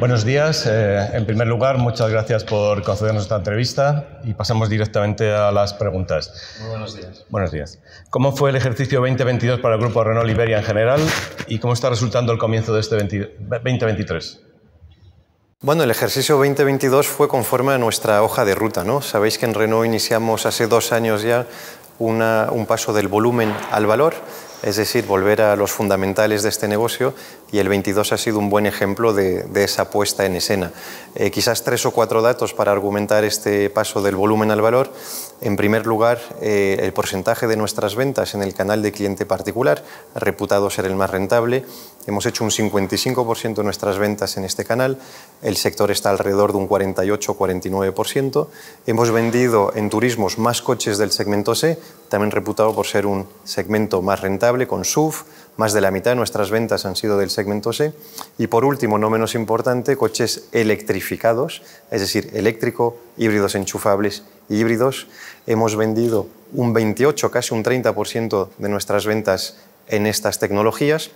Buenos días. Eh, en primer lugar, muchas gracias por concedernos esta entrevista y pasamos directamente a las preguntas. Muy buenos días. Buenos días. ¿Cómo fue el ejercicio 2022 para el grupo Renault Liberia en general y cómo está resultando el comienzo de este 2023? Bueno, el ejercicio 2022 fue conforme a nuestra hoja de ruta. ¿no? Sabéis que en Renault iniciamos hace dos años ya un paso del volumen al valor, es decir, volver a los fundamentales de este negocio y el 22 ha sido un buen ejemplo de, esa puesta en escena. Eh, quizás tres o cuatro datos para argumentar este paso del volumen al valor. En primer lugar, eh, el porcentaje de nuestras ventas en el canal de cliente particular, reputado ser el más rentable. Hemos hecho un 55% de nuestras ventas en este canal, el sector está alrededor de un 48-49%. Hemos vendido en turismos más coches del segmento C, también reputado por ser un segmento más rentable, con SUV más de la mitad de nuestras ventas han sido del segmento C. Y por último, no menos importante, coches electrificados, es decir, eléctrico, híbridos enchufables y híbridos. Hemos vendido un 28, casi un 30% de nuestras ventas en estas tecnologías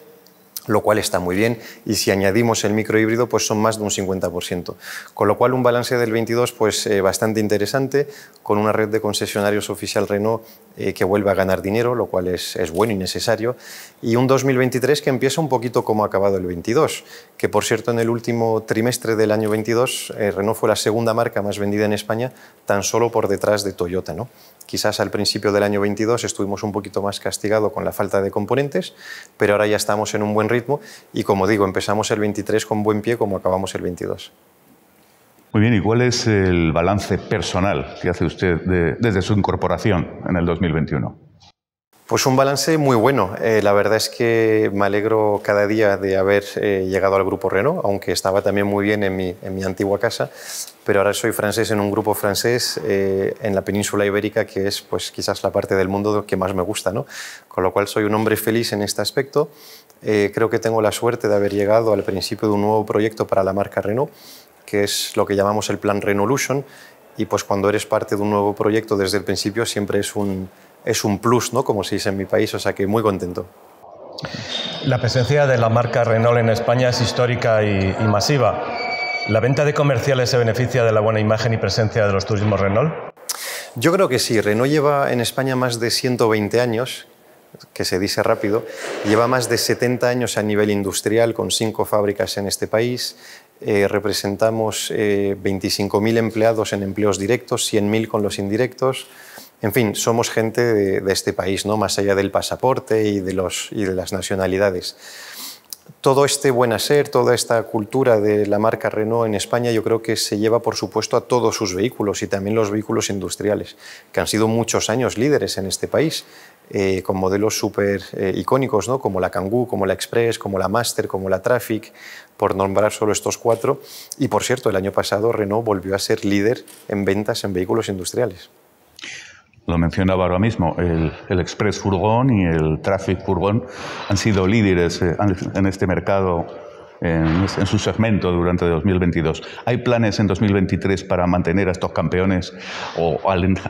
lo cual está muy bien, y si añadimos el microhíbrido, pues son más de un 50%. Con lo cual, un balance del 22 pues, eh, bastante interesante, con una red de concesionarios oficial Renault eh, que vuelve a ganar dinero, lo cual es, bueno y necesario, y un 2023 que empieza un poquito como ha acabado el 22, que por cierto, en el último trimestre del año 22, eh, Renault fue la segunda marca más vendida en España, tan solo por detrás de Toyota. ¿no? Quizás al principio del año 22 estuvimos un poquito más castigados con la falta de componentes, pero ahora ya estamos en un buen ritmo y, como digo, empezamos el 23 con buen pie como acabamos el 22. Muy bien, ¿y cuál es el balance personal que hace usted desde su incorporación en el 2021? Pues un balance muy bueno. Eh, la verdad es que me alegro cada día de haber eh, llegado al grupo Renault, aunque estaba también muy bien en mi, en mi, antigua casa, pero ahora soy francés en un grupo francés eh, en la península ibérica, que es pues, quizás la parte del mundo que más me gusta. ¿no? Con lo cual soy un hombre feliz en este aspecto. creo que tengo la suerte de haber llegado al principio de un nuevo proyecto para la marca Renault, que es lo que llamamos el plan Renolution. Y pues cuando eres parte de un nuevo proyecto desde el principio siempre es un es un plus, ¿no? Como se dice en mi país, o sea que muy contento. La presencia de la marca Renault en España es histórica y, masiva. ¿La venta de comerciales se beneficia de la buena imagen y presencia de los turismos Renault? Yo creo que sí. Renault lleva en España más de 120 años, que se dice rápido, lleva más de 70 años a nivel industrial con cinco fábricas en este país. Eh, representamos 25.000 eh, empleados en empleos directos, 100.000 con los indirectos. En fin, somos gente de, este país, ¿no? más allá del pasaporte y de, las nacionalidades. Todo este buen hacer, toda esta cultura de la marca Renault en España, yo creo que se lleva, por supuesto, a todos sus vehículos y también los vehículos industriales, que han sido muchos años líderes en este país, eh, con modelos súper eh, icónicos, ¿no? como la Kangoo, como la Express, como la Master, como la Traffic, por nombrar solo estos cuatro. Y, por cierto, el año pasado Renault volvió a ser líder en ventas en vehículos industriales lo mencionaba ahora mismo, el, Express Furgón y el Traffic Furgón han sido líderes eh, en este mercado, en, su segmento durante 2022. ¿Hay planes en 2023 para mantener a estos campeones o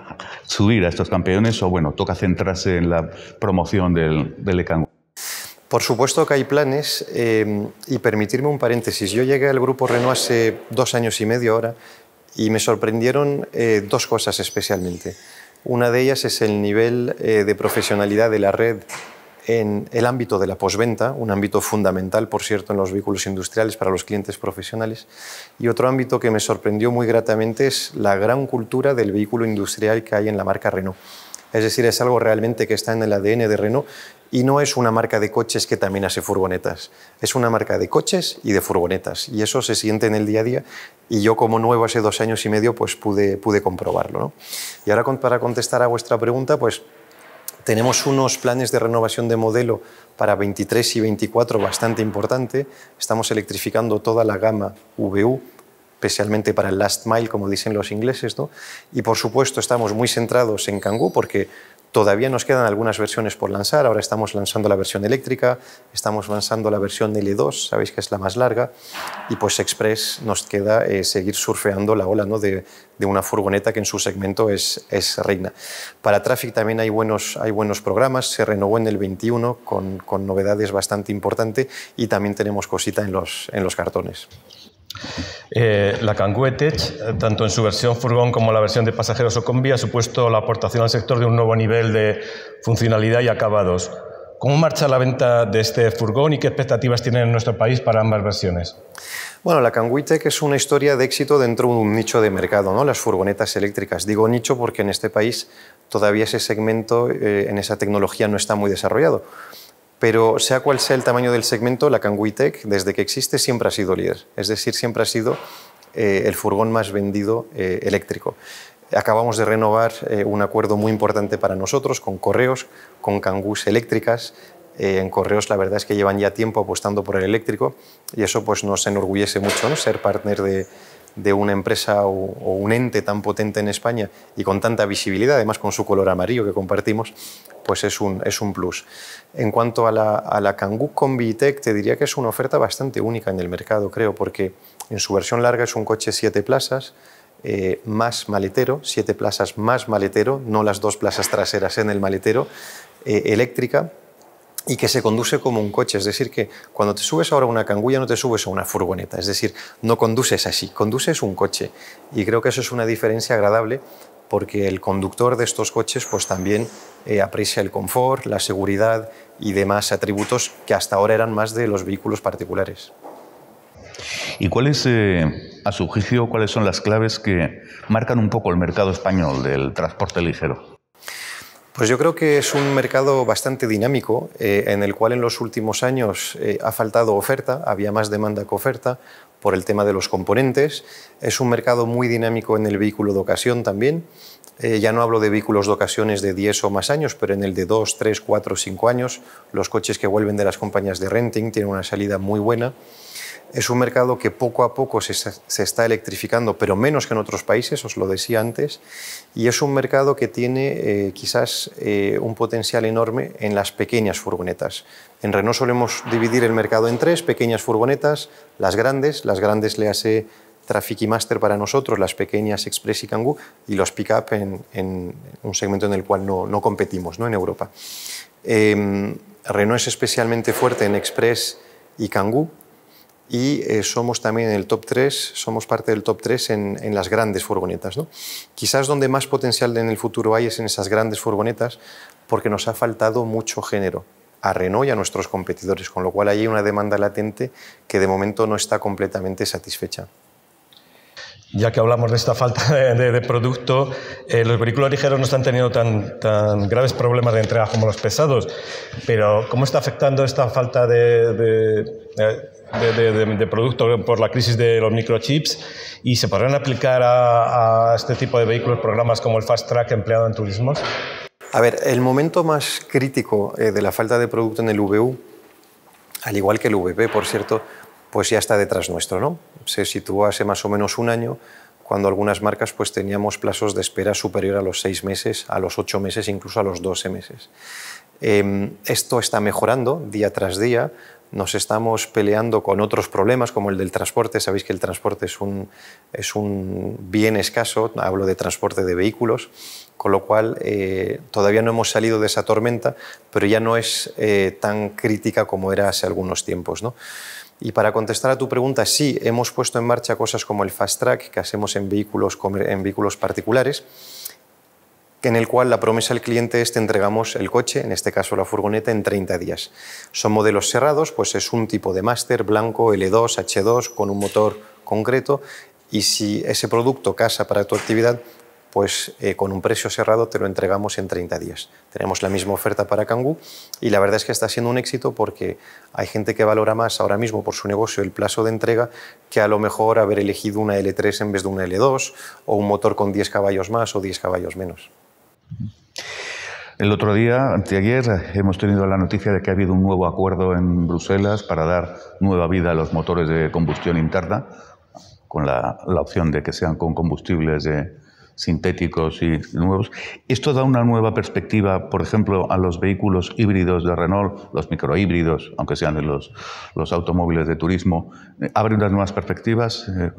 subir a estos campeones? O bueno, toca centrarse en la promoción del, del Por supuesto que hay planes em, y permitirme un paréntesis. Yo llegué al grupo Renault hace dos años y medio ahora y me sorprendieron eh, dos cosas especialmente. Una de ellas es el nivel eh, de profesionalidad de la red en el ámbito de la posventa, un ámbito fundamental, por cierto, en los vehículos industriales para los clientes profesionales. Y otro ámbito que me sorprendió muy gratamente es la gran cultura del vehículo industrial que hay en la marca Renault. Es decir, es algo realmente que está en el ADN de Renault y no es una marca de coches que también hace furgonetas. Es una marca de coches y de furgonetas. Y eso se siente en el día a día y yo como nuevo hace dos años y medio pues pude, pude comprobarlo. ¿no? Y ahora para contestar a vuestra pregunta, pues tenemos unos planes de renovación de modelo para 23 y 24 bastante importante. Estamos electrificando toda la gama VU especialmente para el last mile, como dicen los ingleses. ¿no? Y por supuesto estamos muy centrados en Kangoo porque todavía nos quedan algunas versiones por lanzar. Ahora estamos lanzando la versión eléctrica, estamos lanzando la versión L2, sabéis que es la más larga. Y pues Express nos queda eh, seguir surfeando la ola ¿no? de, de, una furgoneta que en su segmento es, es reina. Para Traffic también hay buenos, hay buenos programas. Se renovó en el 21 con, con novedades bastante importantes y también tenemos cosita en los, en los cartones. Eh, la Canguetech, tanto en su versión furgón como la versión de pasajeros o combi, ha supuesto la aportación al sector de un nuevo nivel de funcionalidad y acabados. ¿Cómo marcha la venta de este furgón y qué expectativas tienen en nuestro país para ambas versiones? Bueno, la que es una historia de éxito dentro de un nicho de mercado, ¿no? las furgonetas eléctricas. Digo nicho porque en este país todavía ese segmento eh, en esa tecnología no está muy desarrollado. Pero sea cual sea el tamaño del segmento, la Canguitec, desde que existe, siempre ha sido líder. Es decir, siempre ha sido eh, el furgón más vendido eh, eléctrico. Acabamos de renovar eh, un acuerdo muy importante para nosotros con correos, con cangús eléctricas. en correos la verdad es que llevan ya tiempo apostando por el eléctrico y eso pues, nos enorgullece mucho, ¿no? ser partner de, de una empresa o, un ente tan potente en España y con tanta visibilidad, además con su color amarillo que compartimos, pues es un, es un plus. En cuanto a la, a la Kangoo te diría que es una oferta bastante única en el mercado, creo, porque en su versión larga es un coche siete plazas, eh, más maletero, siete plazas más maletero, no las dos plazas traseras en el maletero, eh, eléctrica, y que se conduce como un coche. Es decir, que cuando te subes ahora a una canguilla, no te subes a una furgoneta. Es decir, no conduces así, conduces un coche. Y creo que eso es una diferencia agradable porque el conductor de estos coches pues también eh, aprecia el confort, la seguridad y demás atributos que hasta ahora eran más de los vehículos particulares. ¿Y cuáles, eh, a su juicio, cuáles son las claves que marcan un poco el mercado español del transporte ligero? Pues yo creo que es un mercado bastante dinámico, eh, en el cual en los últimos años eh, ha faltado oferta, había más demanda que oferta por el tema de los componentes. Es un mercado muy dinámico en el vehículo de ocasión también. Eh, ya no hablo de vehículos de ocasiones de 10 o más años, pero en el de 2, 3, 4, 5 años, los coches que vuelven de las compañías de renting tienen una salida muy buena. Es un mercado que poco a poco se, está electrificando, pero menos que en otros países, os lo decía antes, y es un mercado que tiene eh, quizás eh, un potencial enorme en las pequeñas furgonetas. En Renault solemos dividir el mercado en tres, pequeñas furgonetas, las grandes, las grandes le hace Traffic Master para nosotros, las pequeñas Express y Kangoo, y los pick-up en, un segmento en el cual no, competimos, ¿no? en Europa. Em, Renault es especialmente fuerte en Express y Kangoo, y eh, somos también en el top 3, somos parte del top 3 en, las grandes furgonetas. Quizás donde más potencial en el futuro hay es en esas grandes furgonetas porque nos ha faltado mucho género a Renault y a nuestros competidores, con lo cual hay una demanda latente que de momento no está completamente satisfecha. Ya que hablamos de esta falta de, producto, eh, los vehículos ligeros no están teniendo tan, tan, graves problemas de entrega como los pesados, pero ¿cómo está afectando esta falta de de, producto por la crisis de los microchips y se podrán aplicar a, este tipo de vehículos programas como el Fast Track empleado en turismos? A ver, el momento más crítico eh, de la falta de producto en el VU, al igual que el VP, por cierto, pues ya está detrás nuestro, ¿no? Se situó hace más o menos un año, cuando algunas marcas pues teníamos plazos de espera superior a los seis meses, a los ocho meses, incluso a los doce meses. Em, esto está mejorando día tras día, nos estamos peleando con otros problemas como el del transporte. Sabéis que el transporte es un, es un bien escaso, hablo de transporte de vehículos, con lo cual eh, todavía no hemos salido de esa tormenta, pero ya no es eh, tan crítica como era hace algunos tiempos. ¿no? Y para contestar a tu pregunta, sí, hemos puesto en marcha cosas como el Fast Track, que hacemos en vehículos, en vehículos particulares en el cual la promesa al cliente es te entregamos el coche, en este caso la furgoneta, en 30 días. Son modelos cerrados, pues es un tipo de máster blanco L2, H2, con un motor concreto, y si ese producto casa para tu actividad, pues eh, con un precio cerrado te lo entregamos en 30 días. Tenemos la misma oferta para Kangoo y la verdad es que está siendo un éxito porque hay gente que valora más ahora mismo por su negocio el plazo de entrega que a lo mejor haber elegido una L3 en vez de una L2 o un motor con 10 caballos más o 10 caballos menos. El otro día, anteayer, hemos tenido la noticia de que ha habido un nuevo acuerdo en Bruselas para dar nueva vida a los motores de combustión interna, con la, opción de que sean con combustibles de, eh, sintéticos y nuevos. Esto da una nueva perspectiva, por ejemplo, a los vehículos híbridos de Renault, los microhíbridos, aunque sean los, los automóviles de turismo. Eh, ¿Abre unas nuevas perspectivas? Eh,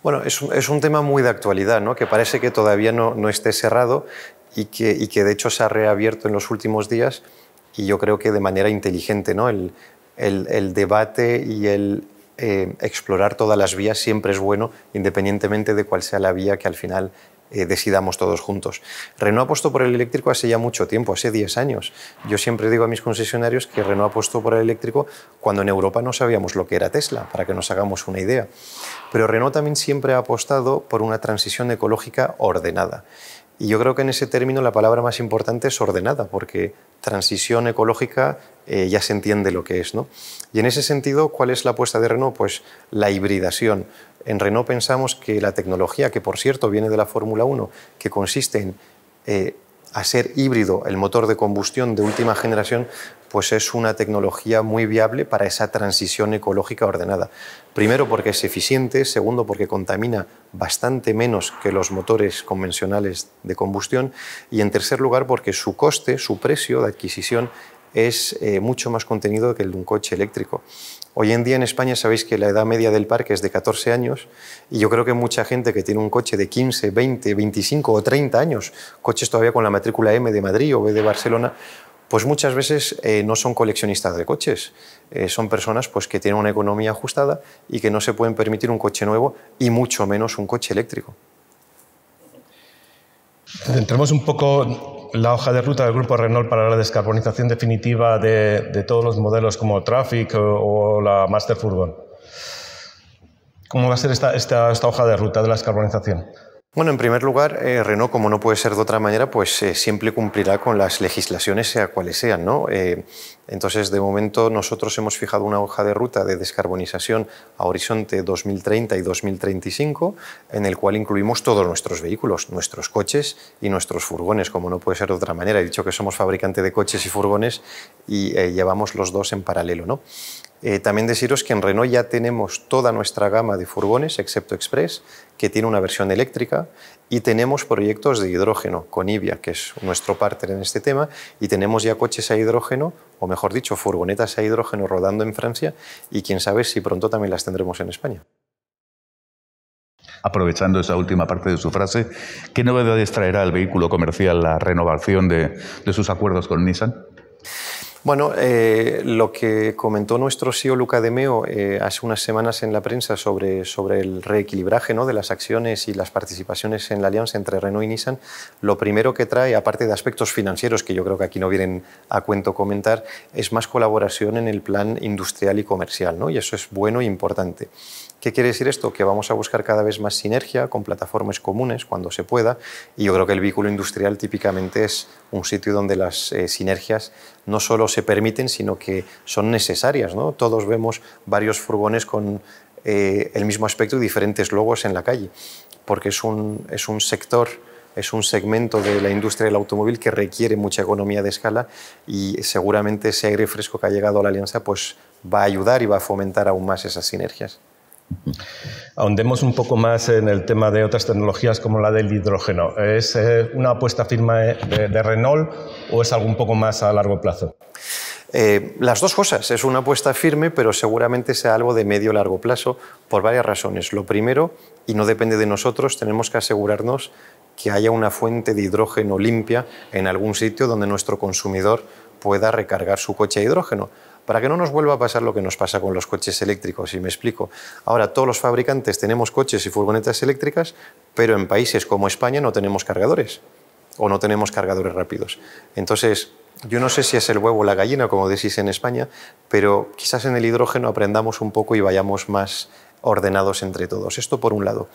bueno, es, un tema muy de actualidad, ¿no? que parece que todavía no, no esté cerrado y que, que de hecho se ha reabierto en los últimos días y yo creo que de manera inteligente. ¿no? El, el, debate y el eh, explorar todas las vías siempre es bueno, independientemente de cuál sea la vía que al final eh, decidamos todos juntos. Renault apostó por el eléctrico hace ya mucho tiempo, hace 10 años. Yo siempre digo a mis concesionarios que Renault apostó por el eléctrico cuando en Europa no sabíamos lo que era Tesla, para que nos hagamos una idea. Pero Renault también siempre ha apostado por una transición ecológica ordenada. Y yo creo que en ese término la palabra más importante es ordenada, porque transición ecológica eh, ya se entiende lo que es. ¿no? Y en ese sentido, ¿cuál es la apuesta de Renault? Pues la hibridación. En Renault pensamos que la tecnología, que por cierto viene de la Fórmula 1, que consiste en eh, Hacer ser híbrido, el motor de combustión de última generación, pues es una tecnología muy viable para esa transición ecológica ordenada. Primero porque es eficiente, segundo porque contamina bastante menos que los motores convencionales de combustión y en tercer lugar porque su coste, su precio de adquisición es eh, mucho más contenido que el de un coche eléctrico. Hoy en día en España sabéis que la edad media del parque es de 14 años y yo creo que mucha gente que tiene un coche de 15, 20, 25 o 30 años, coches todavía con la matrícula M de Madrid o B de Barcelona, pues muchas veces eh, no son coleccionistas de coches, eh, son personas pues, que tienen una economía ajustada y que no se pueden permitir un coche nuevo y mucho menos un coche eléctrico. Entramos un poco la hoja de ruta del Grupo Renault para la descarbonización definitiva de, todos los modelos como Traffic o, la Master Furgon? ¿Cómo va a ser esta, esta, esta hoja de ruta de la descarbonización? Bueno, en primer lugar, eh, Renault, como no puede ser de otra manera, pues eh, siempre cumplirá con las legislaciones, sea cuales sean. ¿no? Eh, entonces, de momento, nosotros hemos fijado una hoja de ruta de descarbonización a horizonte 2030 y 2035, en el cual incluimos todos nuestros vehículos, nuestros coches y nuestros furgones, como no puede ser de otra manera. He dicho que somos fabricante de coches y furgones y llevamos los dos en paralelo. ¿no? Eh, también deciros que en Renault ya tenemos toda nuestra gama de furgones, excepto Express, que tiene una versión eléctrica, y tenemos proyectos de hidrógeno con IBIA, que es nuestro partner en este tema, y tenemos ya coches a hidrógeno, o mejor dicho, furgonetas a hidrógeno rodando en Francia, y quién sabe si pronto también las tendremos en España. Aprovechando esa última parte de su frase, ¿qué novedades traerá al vehículo comercial la renovación de sus acuerdos con Nissan? Bueno, eh, lo que comentó nuestro CEO Luca de Meo eh, hace unas semanas en la prensa sobre, sobre el reequilibraje ¿no? de las acciones y las participaciones en la alianza entre Renault y Nissan, lo primero que trae, aparte de aspectos financieros que yo creo que aquí no vienen a cuento comentar, es más colaboración en el plan industrial y comercial, ¿no? y eso es bueno e importante. ¿Qué quiere decir esto? Que vamos a buscar cada vez más sinergia con plataformas comunes cuando se pueda y yo creo que el vehículo industrial típicamente es un sitio donde las eh, sinergias no solo se permiten, sino que son necesarias. ¿no? Todos vemos varios furgones con eh, el mismo aspecto y diferentes logos en la calle, porque es un, es un sector es un segmento de la industria del automóvil que requiere mucha economía de escala y seguramente ese aire fresco que ha llegado a la alianza pues va a ayudar y va a fomentar aún más esas sinergias. Ahondemos un poco más en el tema de otras tecnologías como la del hidrógeno. ¿Es eh, una apuesta firme de, Renault o es algo un poco más a largo plazo? Eh, las dos cosas. Es una apuesta firme, pero seguramente sea algo de medio largo plazo por varias razones. Lo primero, y no depende de nosotros, tenemos que asegurarnos que haya una fuente de hidrógeno limpia en algún sitio donde nuestro consumidor pueda recargar su coche de hidrógeno para que no nos vuelva a pasar lo que nos pasa con los coches eléctricos. Y me explico. Ahora todos los fabricantes tenemos coches y furgonetas eléctricas, pero en países como España no tenemos cargadores o no tenemos cargadores rápidos. Entonces, yo no sé si es el huevo o la gallina, como decís en España, pero quizás en el hidrógeno aprendamos un poco y vayamos más ordenados entre todos. Esto por un lado.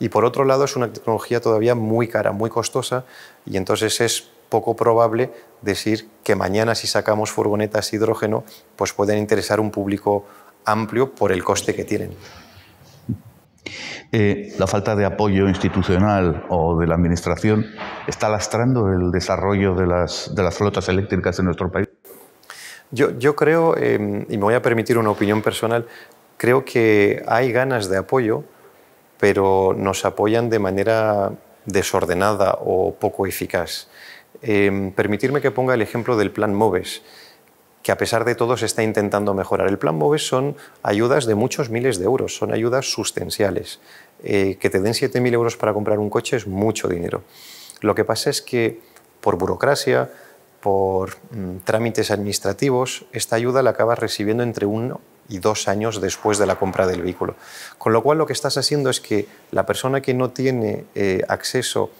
Y por otro lado es una tecnología todavía muy cara, muy costosa, y entonces es poco probable decir que mañana si sacamos furgonetas hidrógeno, pues pueden interesar un público amplio por el coste que tienen. Eh, la falta de apoyo institucional o de la Administración está lastrando el desarrollo de las, flotas eléctricas en nuestro país. Yo, creo, em, y me voy a permitir una opinión personal, creo que hay ganas de apoyo, pero nos apoyan de manera desordenada o poco eficaz. Em, permitirme que ponga el ejemplo del plan MOVES, que a pesar de todo se está intentando mejorar. El plan MOVES son ayudas de muchos miles de euros, son ayudas sustanciales. Eh, que te den 7.000 euros para comprar un coche es mucho dinero. Lo que pasa es que por burocracia, por mm, trámites administrativos, esta ayuda la acabas recibiendo entre uno y dos años después de la compra del vehículo. Con lo cual lo que estás haciendo es que la persona que no tiene eh, acceso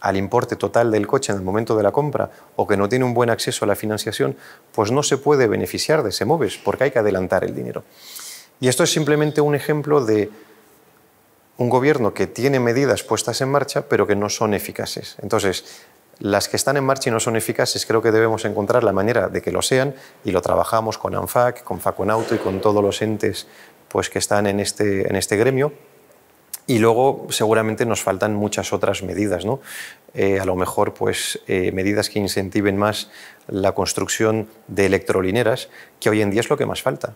al importe total del coche en el momento de la compra o que no tiene un buen acceso a la financiación, pues no se puede beneficiar de ese MOVES porque hay que adelantar el dinero. Y esto es simplemente un ejemplo de un gobierno que tiene medidas puestas en marcha pero que no son eficaces. Entonces, las que están en marcha y no son eficaces, creo que debemos encontrar la manera de que lo sean y lo trabajamos con ANFAC, con Faconauto y con todos los entes pues, que están en este, en este gremio y luego seguramente nos faltan muchas otras medidas, ¿no? Eh, a lo mejor pues eh, medidas que incentiven más la construcción de electrolineras, que hoy en día es lo que más falta.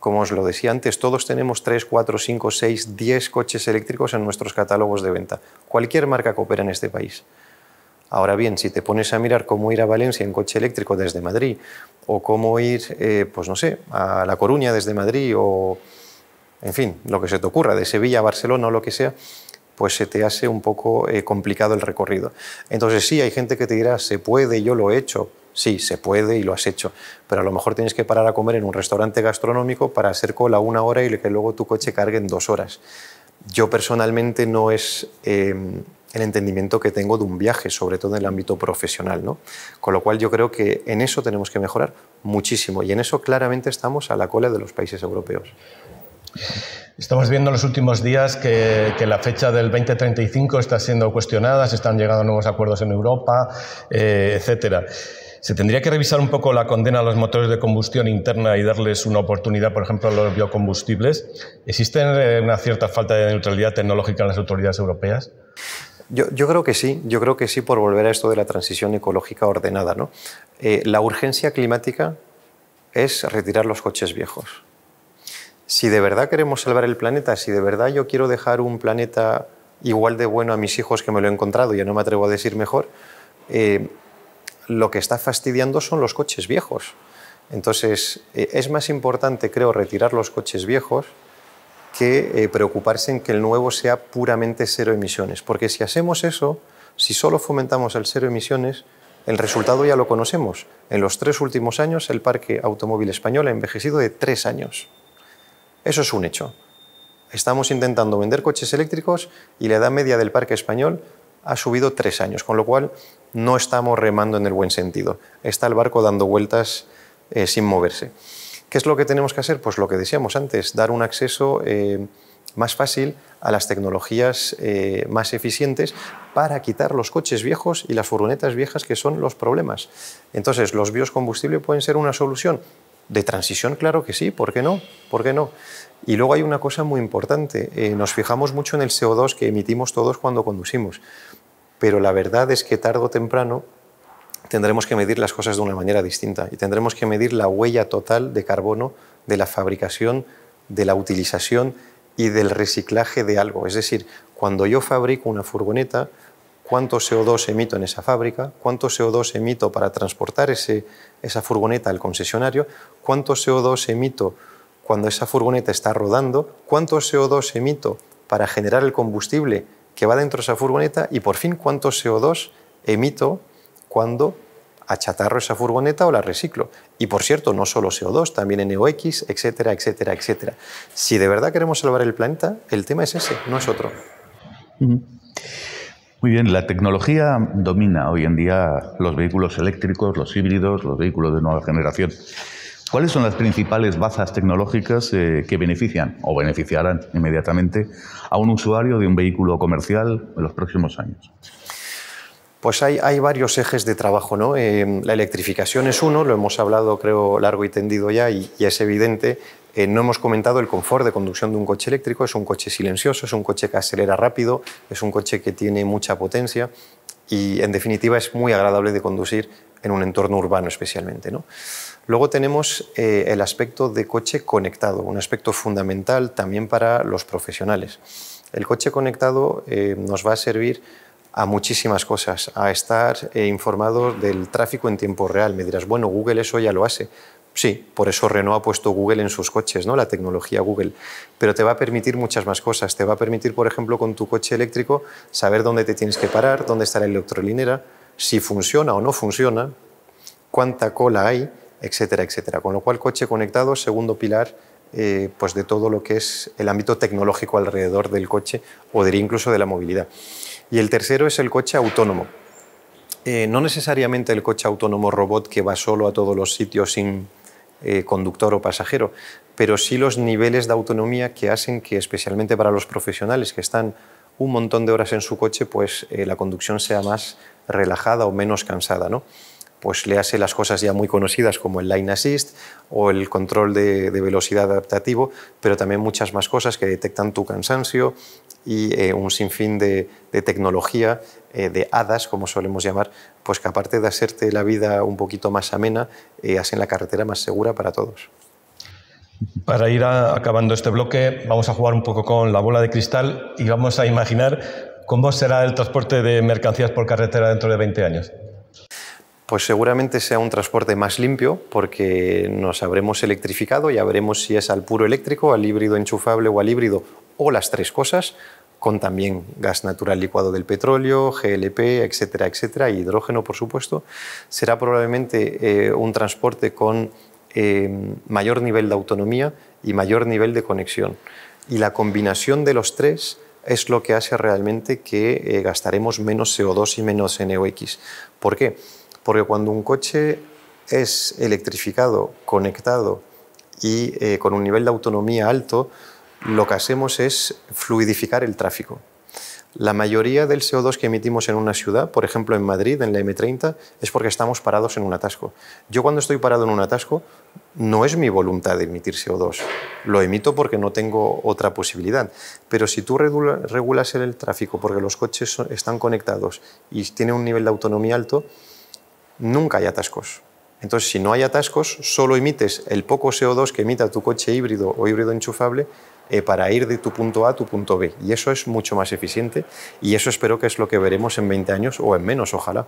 Como os lo decía antes, todos tenemos 3, 4, 5, 6, 10 coches eléctricos en nuestros catálogos de venta. Cualquier marca que opera en este país. Ahora bien, si te pones a mirar cómo ir a Valencia en coche eléctrico desde Madrid, o cómo ir, eh, pues no sé, a La Coruña desde Madrid, o en fin, lo que se te ocurra, de Sevilla a Barcelona o lo que sea, pues se te hace un poco eh, complicado el recorrido. Entonces sí, hay gente que te dirá, se puede, yo lo he hecho. Sí, se puede y lo has hecho, pero a lo mejor tienes que parar a comer en un restaurante gastronómico para hacer cola una hora y que luego tu coche cargue en dos horas. Yo personalmente no es em, el entendimiento que tengo de un viaje, sobre todo en el ámbito profesional. Con lo cual yo creo que en eso tenemos que mejorar muchísimo y en eso claramente estamos a la cola de los países europeos. Estamos viendo en los últimos días que, la fecha del 2035 está siendo cuestionada, se están llegando nuevos acuerdos en Europa, etc. Eh, etcétera. Se tendría que revisar un poco la condena a los motores de combustión interna y darles una oportunidad, por ejemplo, a los biocombustibles. ¿Existe eh, una cierta falta de neutralidad tecnológica en las autoridades europeas? Yo, creo que sí, yo creo que sí por volver a esto de la transición ecológica ordenada. Eh, la urgencia climática es retirar los coches viejos si de verdad queremos salvar el planeta, si de verdad yo quiero dejar un planeta igual de bueno a mis hijos que me lo he encontrado, ya no me atrevo a decir mejor, eh, lo que está fastidiando son los coches viejos. Entonces, eh, es más importante, creo, retirar los coches viejos que eh, preocuparse en que el nuevo sea puramente cero emisiones. Porque si hacemos eso, si solo fomentamos el cero emisiones, el resultado ya lo conocemos. En los tres últimos años, el parque automóvil español ha envejecido de tres años. Eso es un hecho. Estamos intentando vender coches eléctricos y la edad media del parque español ha subido tres años, con lo cual no estamos remando en el buen sentido. Está el barco dando vueltas eh, sin moverse. ¿Qué es lo que tenemos que hacer? Pues lo que decíamos antes, dar un acceso eh, más fácil a las tecnologías eh, más eficientes para quitar los coches viejos y las furgonetas viejas que son los problemas. Entonces, los biocombustibles pueden ser una solución, de transición, claro que sí, ¿por qué no? ¿Por qué no? Y luego hay una cosa muy importante, eh, nos fijamos mucho en el CO2 que emitimos todos cuando conducimos, pero la verdad es que tarde o temprano tendremos que medir las cosas de una manera distinta y tendremos que medir la huella total de carbono de la fabricación, de la utilización y del reciclaje de algo. Es decir, cuando yo fabrico una furgoneta, cuánto CO2 emito en esa fábrica, cuánto CO2 emito para transportar ese, esa furgoneta al concesionario, cuánto CO2 emito cuando esa furgoneta está rodando, cuánto CO2 emito para generar el combustible que va dentro de esa furgoneta y por fin cuánto CO2 emito cuando achatarro esa furgoneta o la reciclo. Y por cierto, no solo CO2, también NOx, etcétera, etcétera, etcétera. Si de verdad queremos salvar el planeta, el tema es ese, no es otro. Muy bien, la tecnología domina hoy en día los vehículos eléctricos, los híbridos, los vehículos de nueva generación. ¿Cuáles son las principales bazas tecnológicas eh, que benefician o beneficiarán inmediatamente a un usuario de un vehículo comercial en los próximos años? Pues hay, varios ejes de trabajo. ¿no? Eh, la electrificación es uno, lo hemos hablado creo largo y tendido ya y, es evidente. Eh, no hemos comentado el confort de conducción de un coche eléctrico, es un coche silencioso, es un coche que acelera rápido, es un coche que tiene mucha potencia y en definitiva es muy agradable de conducir en un entorno urbano especialmente. Luego tenemos eh, el aspecto de coche conectado, un aspecto fundamental también para los profesionales. El coche conectado nos va a servir a muchísimas cosas, a estar eh, informado del tráfico en tiempo real. Me dirás, bueno, Google eso ya lo hace. Sí, por eso Renault ha puesto Google en sus coches, ¿no? la tecnología Google. Pero te va a permitir muchas más cosas. Te va a permitir, por ejemplo, con tu coche eléctrico, saber dónde te tienes que parar, dónde está la electrolinera, si funciona o no funciona, cuánta cola hay, etcétera, etcétera. Con lo cual, coche conectado, segundo pilar eh, pues de todo lo que es el ámbito tecnológico alrededor del coche o de, incluso de la movilidad. Y el tercero es el coche autónomo. Eh, no necesariamente el coche autónomo robot que va solo a todos los sitios sin eh, conductor o pasajero, pero sí los niveles de autonomía que hacen que, especialmente para los profesionales que están un montón de horas en su coche, pues eh, la conducción sea más relajada o menos cansada. ¿no? pues le hace las cosas ya muy conocidas como el Line Assist o el control de, velocidad adaptativo, pero también muchas más cosas que detectan tu cansancio y eh, un sinfín de, tecnología, eh, de hadas, como solemos llamar, pues que aparte de hacerte la vida un poquito más amena, eh, hacen la carretera más segura para todos. Para ir acabando este bloque, vamos a jugar un poco con la bola de cristal y vamos a imaginar cómo será el transporte de mercancías por carretera dentro de 20 años. Pues seguramente sea un transporte más limpio porque nos habremos electrificado y habremos si es al puro eléctrico, al híbrido enchufable o al híbrido o las tres cosas, con también gas natural licuado del petróleo, GLP, etcétera, etcétera, y hidrógeno, por supuesto. Será probablemente eh, un transporte con eh, mayor nivel de autonomía y mayor nivel de conexión. Y la combinación de los tres es lo que hace realmente que eh, gastaremos menos CO2 y menos NOx. ¿Por qué? Porque cuando un coche es electrificado, conectado y eh, con un nivel de autonomía alto, lo que hacemos es fluidificar el tráfico. La mayoría del CO2 que emitimos en una ciudad, por ejemplo en Madrid, en la M30, es porque estamos parados en un atasco. Yo cuando estoy parado en un atasco, no es mi voluntad de emitir CO2. Lo emito porque no tengo otra posibilidad. Pero si tú regulas el tráfico porque los coches están conectados y tienen un nivel de autonomía alto, nunca hay atascos. Entonces, si no hay atascos, solo emites el poco CO2 que emita tu coche híbrido o híbrido enchufable eh, para ir de tu punto A a tu punto B. Y eso es mucho más eficiente y eso espero que es lo que veremos en 20 años o en menos, ojalá.